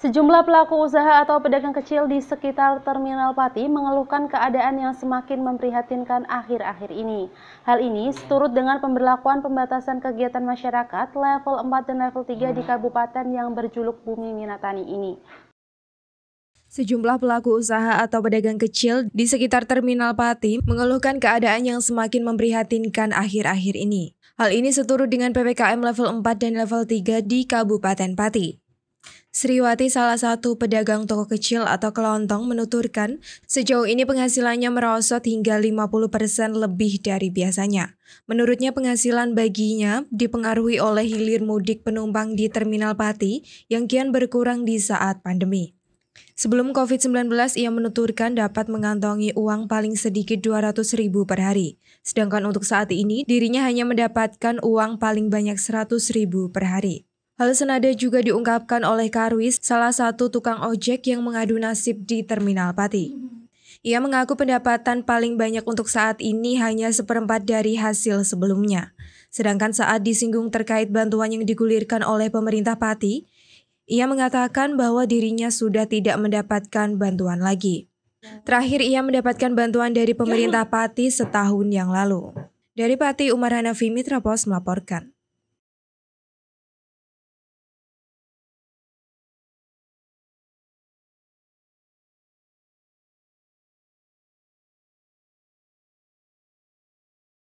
Sejumlah pelaku usaha atau pedagang kecil di sekitar Terminal Pati mengeluhkan keadaan yang semakin memprihatinkan akhir-akhir ini. Hal ini seturut dengan pemberlakuan pembatasan kegiatan masyarakat level 4 dan level 3 di kabupaten yang berjuluk Bumi Minatani ini. Sejumlah pelaku usaha atau pedagang kecil di sekitar Terminal Pati mengeluhkan keadaan yang semakin memprihatinkan akhir-akhir ini. Hal ini seturut dengan PPKM level 4 dan level 3 di Kabupaten Pati. Sriwati, salah satu pedagang toko kecil atau kelontong, menuturkan sejauh ini penghasilannya merosot hingga 50% persen lebih dari biasanya. Menurutnya penghasilan baginya dipengaruhi oleh hilir mudik penumpang di Terminal Pati yang kian berkurang di saat pandemi. Sebelum COVID-19, ia menuturkan dapat mengantongi uang paling sedikit 200 ribu per hari. Sedangkan untuk saat ini, dirinya hanya mendapatkan uang paling banyak 100 ribu per hari. Hal senada juga diungkapkan oleh Karwis, salah satu tukang ojek yang mengadu nasib di Terminal Pati. Ia mengaku pendapatan paling banyak untuk saat ini hanya seperempat dari hasil sebelumnya. Sedangkan saat disinggung terkait bantuan yang digulirkan oleh pemerintah Pati, ia mengatakan bahwa dirinya sudah tidak mendapatkan bantuan lagi. Terakhir ia mendapatkan bantuan dari pemerintah Pati setahun yang lalu. Dari Pati Umar Hanafi Mitra Pos melaporkan.